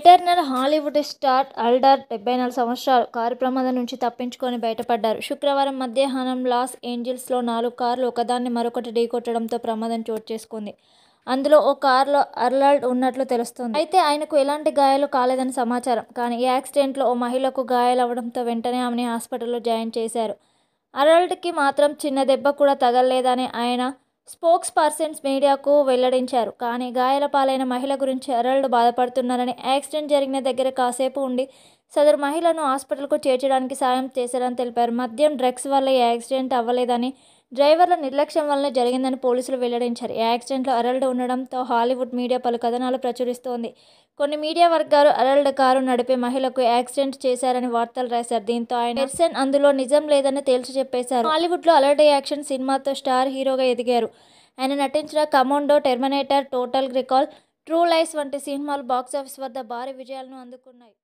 eternal Hollywood star అల్డర్ డెబ్బై నాలుగు సంవత్సరాలు కారు ప్రమాదం నుంచి తప్పించుకొని బయటపడ్డారు శుక్రవారం మధ్యాహ్నం లాస్ ఏంజిల్స్లో నాలుగు కార్లు ఒకదాన్ని మరొకటి ఢీకొట్టడంతో ప్రమాదం చోటు చేసుకుంది అందులో ఓ కారులో అర్లర్డ్ ఉన్నట్లు తెలుస్తుంది అయితే ఆయనకు ఎలాంటి గాయాలు కాలేదని సమాచారం కానీ ఈ యాక్సిడెంట్లో ఓ మహిళకు గాయాలవ్వడంతో వెంటనే ఆమెని హాస్పిటల్లో జాయిన్ చేశారు అరల్డ్కి మాత్రం చిన్న దెబ్బ కూడా తగలలేదని ఆయన స్పోక్స్ పర్సన్స్ మీడియాకు వెల్లడించారు కానీ గాయాల పాలైన మహిళ గురించి అరళ్ళు బాధపడుతున్నారని యాక్సిడెంట్ జరిగిన దగ్గర కాసేపు ఉండి సదరు మహిళను హాస్పిటల్కు చేర్చడానికి సాయం చేశారని తెలిపారు మద్యం డ్రగ్స్ వల్ల ఈ యాక్సిడెంట్ అవ్వలేదని డ్రైవర్ల నిర్లక్ష్యం వల్లనే జరిగిందని పోలీసులు వెల్లడించారు ఈ యాక్సిడెంట్లో అరల్డ్ ఉండడంతో హాలీవుడ్ మీడియా పలు కథనాలు ప్రచురిస్తోంది కొన్ని మీడియా వర్గాలు అరల్డ్ కారు నడిపే మహిళకు యాక్సిడెంట్ చేశారని వార్తలు రాశారు దీంతో ఆయన పెర్సన్ అందులో నిజం లేదని తేల్చి చెప్పేశారు హాలీవుడ్లో అలర్ట్ యాక్షన్ సినిమాతో స్టార్ హీరోగా ఎదిగారు ఆయన నటించిన commando terminator total recall true life వంటి సినిమాలు బాక్సాఫీస్ వద్ద భారీ విజయాలను అందుకున్నాయి